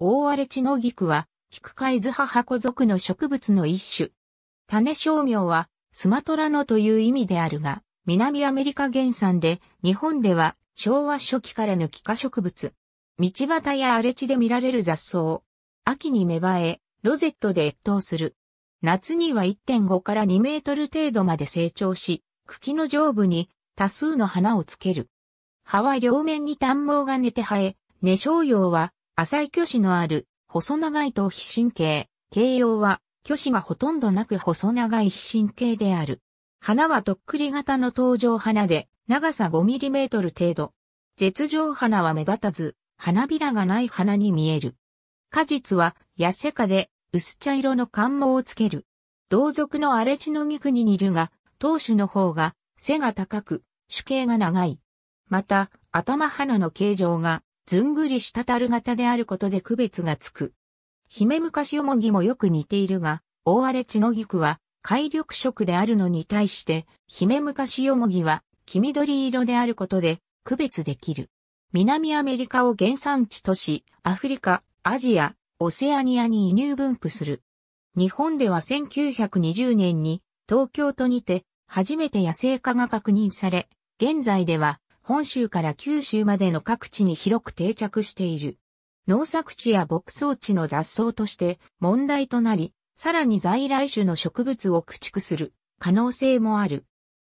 大荒地の菊は、菊海図母子族の植物の一種。種商名は、スマトラノという意味であるが、南アメリカ原産で、日本では昭和初期からの幾何植物。道端や荒れ地で見られる雑草。秋に芽生え、ロゼットで越冬する。夏には1.5から2メートル程度まで成長し、茎の上部に多数の花をつける。葉は両面に短毛が寝て生え、根小葉は浅い虚子のある、細長い頭皮神経、形容は、虚子がほとんどなく細長い皮神経である。花はとっくり型の登場花で、長さ5トル程度。絶状花は目立たず、花びらがない花に見える。果実は、痩せかで、薄茶色の冠毛をつける。同族の荒れ地の肉に似るが、当主の方が、背が高く、主形が長い。また、頭花の形状が、ずんぐりしたたる型であることで区別がつく。カシよもぎもよく似ているが、大荒れノのクは、海緑色であるのに対して、カシよもぎは、黄緑色であることで、区別できる。南アメリカを原産地とし、アフリカ、アジア、オセアニアに輸入分布する。日本では1920年に東京都にて初めて野生化が確認され、現在では本州から九州までの各地に広く定着している。農作地や牧草地の雑草として問題となり、さらに在来種の植物を駆逐する可能性もある。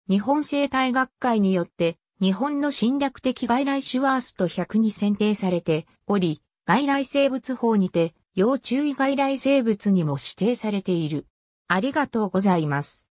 日本生態学会によって日本の侵略的外来種ワースト100に選定されており、外来生物法にて要注意外来生物にも指定されている。ありがとうございます。